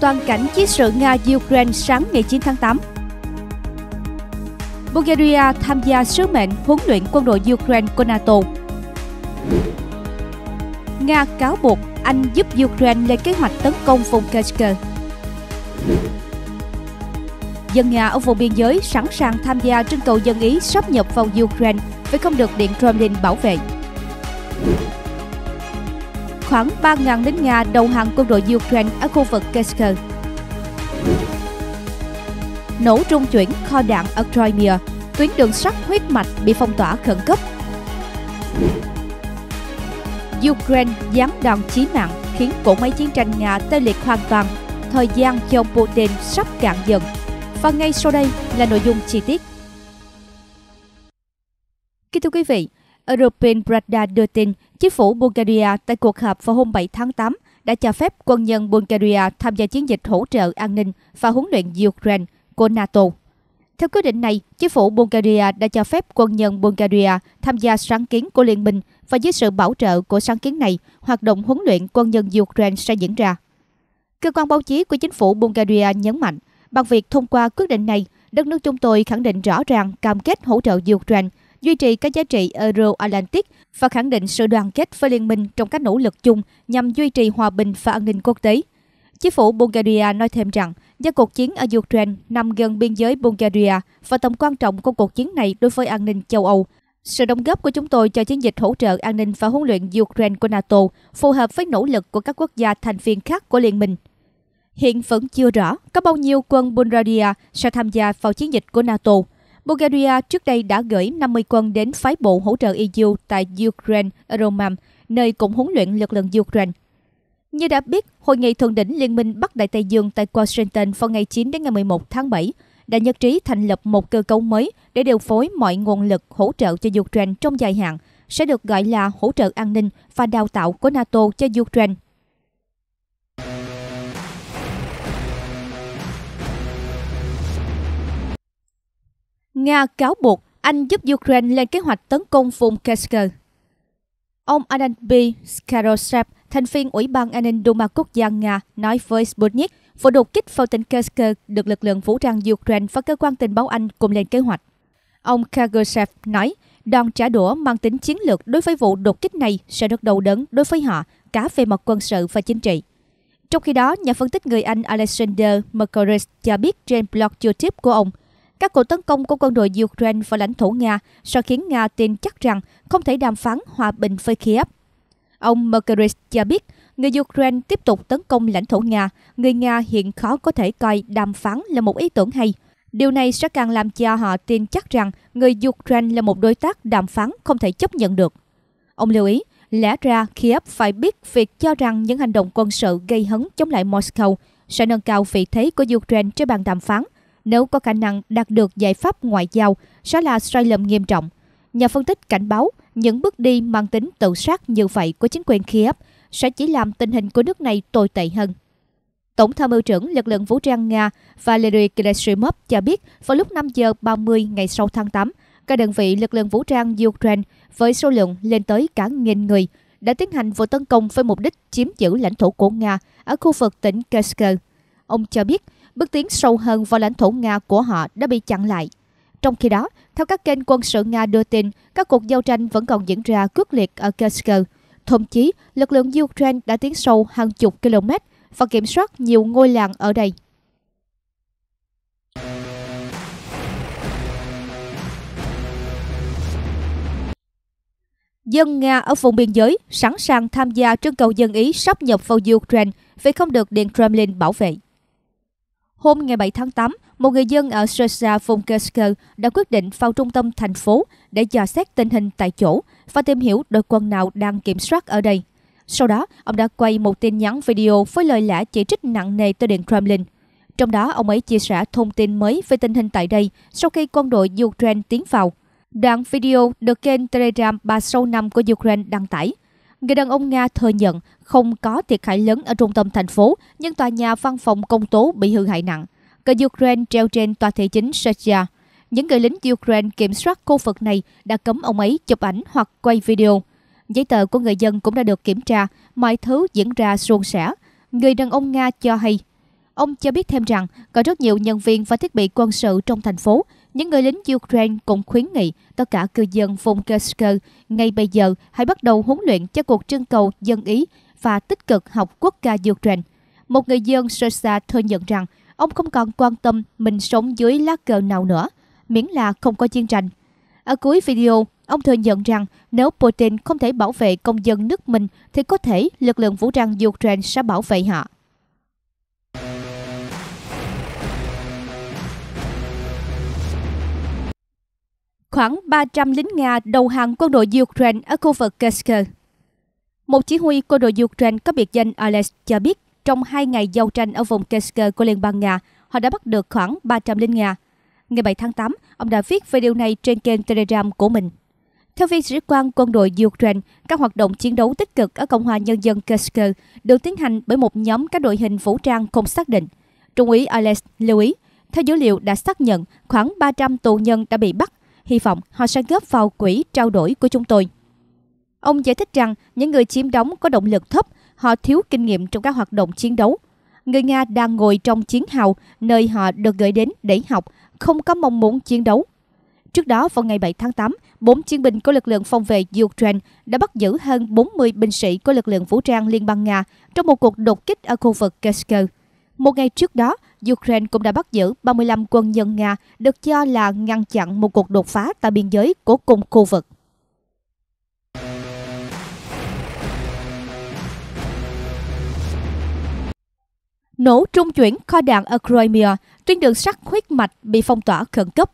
toàn cảnh chiến sự Nga-Ukraine sáng ngày 9 tháng 8. Bulgaria tham gia sứ mệnh huấn luyện quân đội Ukraine của NATO. Nga cáo buộc Anh giúp Ukraine lên kế hoạch tấn công vùng Kerch. Dân Nga ở vùng biên giới sẵn sàng tham gia trưng cầu dân Ý sắp nhập vào Ukraine vì không được Điện Kremlin bảo vệ khoảng 3.000 lính Nga đầu hàng quân đội Ukraine ở khu vực Kesker. Nổ trung chuyển kho đạn ở Crimea, tuyến đường sắt huyết mạch bị phong tỏa khẩn cấp. Ukraine giáng đòn chí mạng khiến cỗ máy chiến tranh Nga tê liệt hoàn toàn, thời gian cho Putin sắp cạn dần. Và ngay sau đây là nội dung chi tiết. Kính thưa quý vị, European Pravda đưa tin, chính phủ Bulgaria tại cuộc họp vào hôm 7 tháng 8 đã cho phép quân nhân Bulgaria tham gia chiến dịch hỗ trợ an ninh và huấn luyện Ukraine của NATO. Theo quyết định này, chính phủ Bulgaria đã cho phép quân nhân Bulgaria tham gia sáng kiến của liên minh và dưới sự bảo trợ của sáng kiến này, hoạt động huấn luyện quân nhân Ukraine sẽ diễn ra. Cơ quan báo chí của chính phủ Bulgaria nhấn mạnh, bằng việc thông qua quyết định này, đất nước chúng tôi khẳng định rõ ràng cam kết hỗ trợ Ukraine duy trì các giá trị Euro-Atlantic và khẳng định sự đoàn kết với liên minh trong các nỗ lực chung nhằm duy trì hòa bình và an ninh quốc tế. Chính phủ Bulgaria nói thêm rằng, do cuộc chiến ở Ukraine nằm gần biên giới Bulgaria và tầm quan trọng của cuộc chiến này đối với an ninh châu Âu, sự đóng góp của chúng tôi cho chiến dịch hỗ trợ an ninh và huấn luyện Ukraine của NATO phù hợp với nỗ lực của các quốc gia thành viên khác của liên minh. Hiện vẫn chưa rõ có bao nhiêu quân Bulgaria sẽ tham gia vào chiến dịch của NATO. Bulgaria trước đây đã gửi 50 quân đến phái bộ hỗ trợ EU tại Ukraine, Romam, nơi cũng huấn luyện lực lượng Ukraine. Như đã biết, Hội nghị Thượng đỉnh Liên minh Bắc Đại Tây Dương tại Washington vào ngày 9 đến ngày 11 tháng 7 đã nhất trí thành lập một cơ cấu mới để điều phối mọi nguồn lực hỗ trợ cho Ukraine trong dài hạn, sẽ được gọi là hỗ trợ an ninh và đào tạo của NATO cho Ukraine Nga cáo buộc Anh giúp Ukraine lên kế hoạch tấn công vùng Keskei. Ông Ananby Skarosev, thành viên Ủy ban an ninh Duma Quốc gia Nga, nói với Sputnik vụ đột kích vào tỉnh Keskei được lực lượng vũ trang Ukraine và cơ quan tình báo Anh cùng lên kế hoạch. Ông Kagosev nói, đòn trả đũa mang tính chiến lược đối với vụ đột kích này sẽ rất đau đớn đối với họ, cả về mặt quân sự và chính trị. Trong khi đó, nhà phân tích người Anh Alexander Mercoris cho biết trên blog YouTube của ông các cuộc tấn công của quân đội Ukraine vào lãnh thổ Nga sẽ khiến Nga tin chắc rằng không thể đàm phán hòa bình với Kiev. Ông Merkeris cho biết, người Ukraine tiếp tục tấn công lãnh thổ Nga, người Nga hiện khó có thể coi đàm phán là một ý tưởng hay. Điều này sẽ càng làm cho họ tin chắc rằng người Ukraine là một đối tác đàm phán không thể chấp nhận được. Ông lưu ý, lẽ ra Kiev phải biết việc cho rằng những hành động quân sự gây hấn chống lại Moscow sẽ nâng cao vị thế của Ukraine trên bàn đàm phán – nếu có khả năng đạt được giải pháp ngoại giao sẽ là sai lầm nghiêm trọng. Nhà phân tích cảnh báo những bước đi mang tính tự sát như vậy của chính quyền Kiev sẽ chỉ làm tình hình của nước này tồi tệ hơn. Tổng tham mưu trưởng lực lượng vũ trang Nga Valery Gerasimov cho biết vào lúc 5 giờ 30 ngày 6 tháng 8, các đơn vị lực lượng vũ trang Ukraine với số lượng lên tới cả nghìn người đã tiến hành vụ tấn công với mục đích chiếm giữ lãnh thổ của Nga ở khu vực tỉnh Kursk. Ông cho biết bước tiến sâu hơn vào lãnh thổ Nga của họ đã bị chặn lại. Trong khi đó, theo các kênh quân sự Nga đưa tin, các cuộc giao tranh vẫn còn diễn ra quyết liệt ở Kursk. Thậm chí, lực lượng Ukraine đã tiến sâu hàng chục km và kiểm soát nhiều ngôi làng ở đây. Dân Nga ở vùng biên giới sẵn sàng tham gia trưng cầu dân Ý sắp nhập vào Ukraine vì không được Điện Kremlin bảo vệ. Hôm ngày 7 tháng 8, một người dân ở Sresa vùng Kersker đã quyết định vào trung tâm thành phố để dò xét tình hình tại chỗ và tìm hiểu đội quân nào đang kiểm soát ở đây. Sau đó, ông đã quay một tin nhắn video với lời lẽ chỉ trích nặng nề tới Điện Kremlin. Trong đó, ông ấy chia sẻ thông tin mới về tình hình tại đây sau khi quân đội Ukraine tiến vào. Đoạn video được kênh Telegram 365 của Ukraine đăng tải Người đàn ông Nga thừa nhận không có thiệt hại lớn ở trung tâm thành phố, nhưng tòa nhà văn phòng công tố bị hư hại nặng. Cờ Ukraine treo trên tòa thị chính Serbia. Những người lính Ukraine kiểm soát khu vực này đã cấm ông ấy chụp ảnh hoặc quay video. Giấy tờ của người dân cũng đã được kiểm tra, mọi thứ diễn ra suôn sẻ. Người đàn ông Nga cho hay Ông cho biết thêm rằng có rất nhiều nhân viên và thiết bị quân sự trong thành phố những người lính Ukraine cũng khuyến nghị tất cả cư dân vùng Kursk ngay bây giờ hãy bắt đầu huấn luyện cho cuộc trưng cầu dân Ý và tích cực học quốc ca Ukraine. Một người dân Sersa thừa nhận rằng ông không còn quan tâm mình sống dưới lá cờ nào nữa, miễn là không có chiến tranh. Ở cuối video, ông thừa nhận rằng nếu Putin không thể bảo vệ công dân nước mình thì có thể lực lượng vũ trang Ukraine sẽ bảo vệ họ. khoảng 300 lính Nga đầu hàng quân đội Ukraine ở khu vực Kursk. Một chỉ huy quân đội Ukraine có biệt danh Alex cho biết trong hai ngày giao tranh ở vùng Kursk của Liên bang Nga, họ đã bắt được khoảng 300 lính Nga. Ngày 7 tháng 8, ông đã viết về điều này trên kênh Telegram của mình. Theo viên sĩ quan quân đội Ukraine, các hoạt động chiến đấu tích cực ở Cộng hòa Nhân dân Kursk được tiến hành bởi một nhóm các đội hình vũ trang không xác định. Trung úy Alex lưu ý, theo dữ liệu đã xác nhận, khoảng 300 tù nhân đã bị bắt hy vọng họ sẽ góp vào quỹ trao đổi của chúng tôi. Ông giải thích rằng những người chiếm đóng có động lực thấp, họ thiếu kinh nghiệm trong các hoạt động chiến đấu. Người Nga đang ngồi trong chiến hào nơi họ được gửi đến để học, không có mong muốn chiến đấu. Trước đó vào ngày 7 tháng 8, bốn chiến binh của lực lượng phòng vệ Ukraine đã bắt giữ hơn 40 binh sĩ của lực lượng vũ trang Liên bang Nga trong một cuộc đột kích ở khu vực Kesker. Một ngày trước đó, Ukraine cũng đã bắt giữ 35 quân nhân Nga được cho là ngăn chặn một cuộc đột phá tại biên giới của cùng khu vực. Nổ trung chuyển kho đạn ở Crimea, tuyến đường sắt huyết mạch bị phong tỏa khẩn cấp.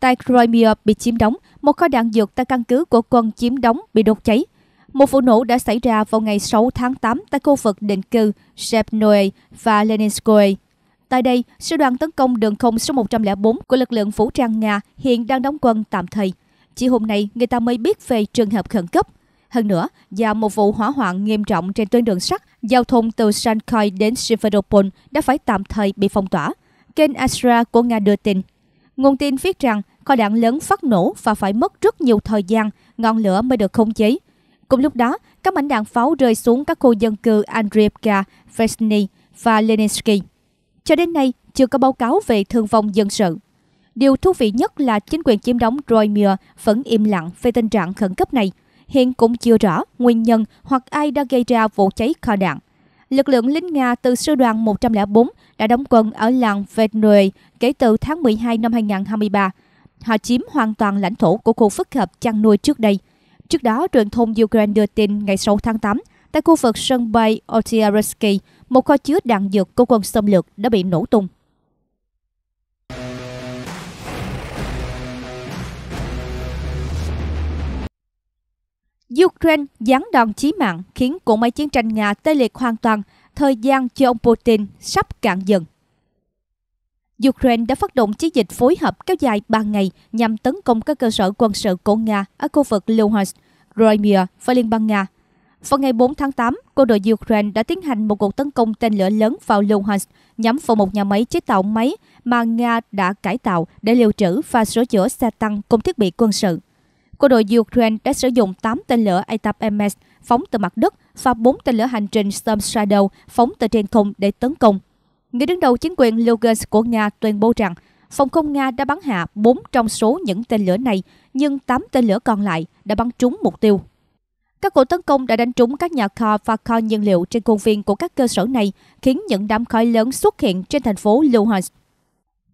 Tại Crimea bị chiếm đóng, một kho đạn dược tại căn cứ của quân chiếm đóng bị đốt cháy – một vụ nổ đã xảy ra vào ngày 6 tháng 8 tại khu vực định cư Shepnoe và Leninskoye. Tại đây, sư đoàn tấn công đường không số 104 của lực lượng vũ trang Nga hiện đang đóng quân tạm thời. Chỉ hôm nay người ta mới biết về trường hợp khẩn cấp. Hơn nữa, do một vụ hỏa hoạn nghiêm trọng trên tuyến đường sắt, giao thông từ Sankhoi đến Severodpol đã phải tạm thời bị phong tỏa. Kênh Asra của Nga đưa tin. Nguồn tin viết rằng kho đạn lớn phát nổ và phải mất rất nhiều thời gian, ngọn lửa mới được khống chế. Cùng lúc đó, các mảnh đạn pháo rơi xuống các khu dân cư Andreevka, Vesny và Leninsky. Cho đến nay, chưa có báo cáo về thương vong dân sự. Điều thú vị nhất là chính quyền chiếm đóng Roymia vẫn im lặng về tình trạng khẩn cấp này. Hiện cũng chưa rõ nguyên nhân hoặc ai đã gây ra vụ cháy kho đạn. Lực lượng lính Nga từ sư đoàn 104 đã đóng quân ở làng Vednoe kể từ tháng 12 năm 2023. Họ chiếm hoàn toàn lãnh thổ của khu phức hợp chăn nuôi trước đây – Trước đó, truyền thông Ukraine đưa tin ngày 6 tháng 8, tại khu vực sân bay Otiarovsky, một kho chứa đạn dược của quân xâm lược đã bị nổ tung. Ukraine giáng đòn chí mạng khiến cuộc máy chiến tranh Nga tê liệt hoàn toàn, thời gian cho ông Putin sắp cạn dần. Ukraine đã phát động chiến dịch phối hợp kéo dài 3 ngày nhằm tấn công các cơ sở quân sự của Nga ở khu vực Luhansk, Crimea và Liên bang Nga. Vào ngày 4 tháng 8, quân đội Ukraine đã tiến hành một cuộc tấn công tên lửa lớn vào Luhansk nhắm vào một nhà máy chế tạo máy mà Nga đã cải tạo để lưu trữ và sửa chữa xe tăng cùng thiết bị quân sự. Quân đội Ukraine đã sử dụng 8 tên lửa ATAP-MS phóng từ mặt đất và 4 tên lửa hành trình Storm Shadow phóng từ trên không để tấn công. Người đứng đầu chính quyền Lugansk của Nga tuyên bố rằng phòng không Nga đã bắn hạ 4 trong số những tên lửa này, nhưng 8 tên lửa còn lại đã bắn trúng mục tiêu. Các cuộc tấn công đã đánh trúng các nhà kho và kho nhiên liệu trên khuôn viên của các cơ sở này, khiến những đám khói lớn xuất hiện trên thành phố Luhansk.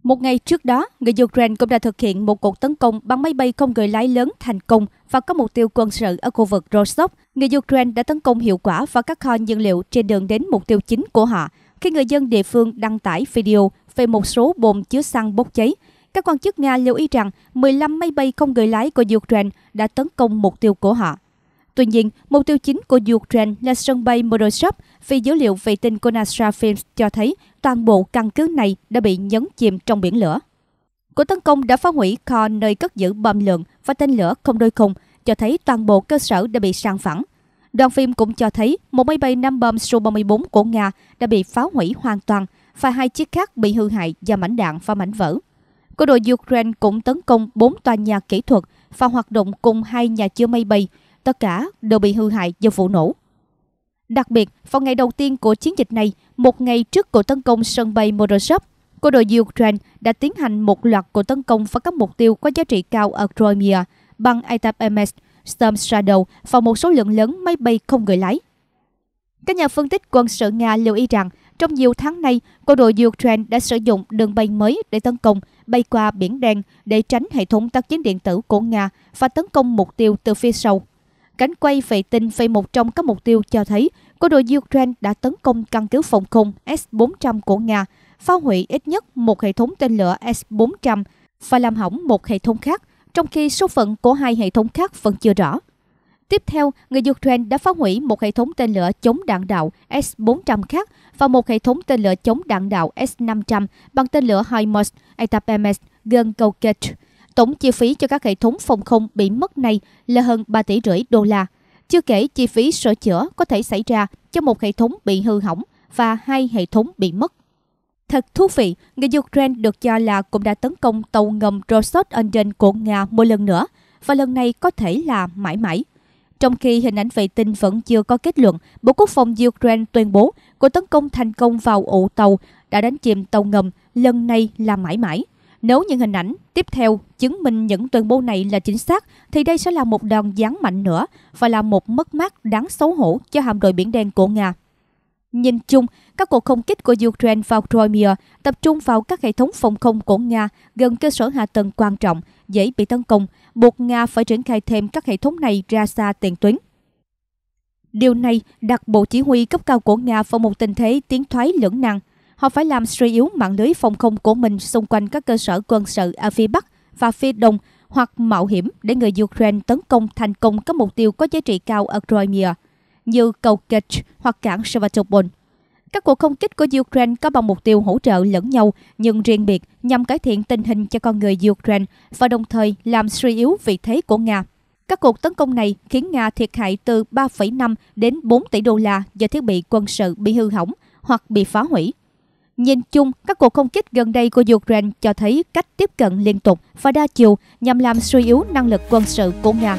Một ngày trước đó, người Ukraine cũng đã thực hiện một cuộc tấn công bằng máy bay không người lái lớn thành công và có mục tiêu quân sự ở khu vực Rostov. Người Ukraine đã tấn công hiệu quả vào các kho nhiên liệu trên đường đến mục tiêu chính của họ, khi người dân địa phương đăng tải video về một số bồn chứa xăng bốc cháy. Các quan chức Nga lưu ý rằng 15 máy bay không người lái của Ukraine đã tấn công mục tiêu của họ. Tuy nhiên, mục tiêu chính của Ukraine là sân bay Morozhov vì dữ liệu vệ tinh của NASA Films cho thấy toàn bộ căn cứ này đã bị nhấn chìm trong biển lửa. Cuộc tấn công đã phá hủy kho nơi cất giữ bom lượng và tên lửa không đôi khung, cho thấy toàn bộ cơ sở đã bị sang phẳng. Đoàn phim cũng cho thấy một máy bay năm bom Su-34 của Nga đã bị phá hủy hoàn toàn và hai chiếc khác bị hư hại do mảnh đạn và mảnh vỡ. Quân đội Ukraine cũng tấn công 4 tòa nhà kỹ thuật và hoạt động cùng hai nhà chứa máy bay, tất cả đều bị hư hại do vụ nổ. Đặc biệt, vào ngày đầu tiên của chiến dịch này, một ngày trước cuộc tấn công sân bay Morozov, quân đội Ukraine đã tiến hành một loạt cuộc tấn công vào các mục tiêu có giá trị cao ở Crimea bằng ITAP-MS Storm Shadow và một số lượng lớn máy bay không người lái. Các nhà phân tích quân sự Nga lưu ý rằng trong nhiều tháng nay, quân đội Ukraine đã sử dụng đường bay mới để tấn công, bay qua Biển Đen để tránh hệ thống tác chiến điện tử của Nga và tấn công mục tiêu từ phía sau. Cánh quay vệ tinh về một trong các mục tiêu cho thấy quân đội Ukraine đã tấn công căn cứ phòng không S-400 của Nga, phá hủy ít nhất một hệ thống tên lửa S-400 và làm hỏng một hệ thống khác – trong khi số phận của hai hệ thống khác vẫn chưa rõ. Tiếp theo, người Ukraine đã phá hủy một hệ thống tên lửa chống đạn đạo S-400 khác và một hệ thống tên lửa chống đạn đạo S-500 bằng tên lửa HIMARS Atapemes gần cầu Kech. Tổng chi phí cho các hệ thống phòng không bị mất này là hơn 3 tỷ rưỡi đô la. Chưa kể chi phí sửa chữa có thể xảy ra cho một hệ thống bị hư hỏng và hai hệ thống bị mất. Thật thú vị, người Ukraine được cho là cũng đã tấn công tàu ngầm Rostov on Don của Nga một lần nữa, và lần này có thể là mãi mãi. Trong khi hình ảnh vệ tinh vẫn chưa có kết luận, Bộ Quốc phòng Ukraine tuyên bố cuộc tấn công thành công vào ụ tàu đã đánh chìm tàu ngầm, lần này là mãi mãi. Nếu những hình ảnh tiếp theo chứng minh những tuyên bố này là chính xác, thì đây sẽ là một đòn giáng mạnh nữa và là một mất mát đáng xấu hổ cho hạm đội Biển Đen của Nga. Nhìn chung, các cuộc không kích của Ukraine vào Crimea tập trung vào các hệ thống phòng không của Nga gần cơ sở hạ tầng quan trọng, dễ bị tấn công, buộc Nga phải triển khai thêm các hệ thống này ra xa tiền tuyến. Điều này đặt Bộ Chỉ huy cấp cao của Nga vào một tình thế tiến thoái lưỡng nan. Họ phải làm suy yếu mạng lưới phòng không của mình xung quanh các cơ sở quân sự ở phía Bắc và phía Đông hoặc mạo hiểm để người Ukraine tấn công thành công các mục tiêu có giá trị cao ở Crimea – như cầu Kerch hoặc cảng Sevastopol. Các cuộc không kích của Ukraine có bằng mục tiêu hỗ trợ lẫn nhau nhưng riêng biệt nhằm cải thiện tình hình cho con người Ukraine và đồng thời làm suy yếu vị thế của Nga. Các cuộc tấn công này khiến Nga thiệt hại từ 3,5 đến 4 tỷ đô la do thiết bị quân sự bị hư hỏng hoặc bị phá hủy. Nhìn chung, các cuộc không kích gần đây của Ukraine cho thấy cách tiếp cận liên tục và đa chiều nhằm làm suy yếu năng lực quân sự của Nga.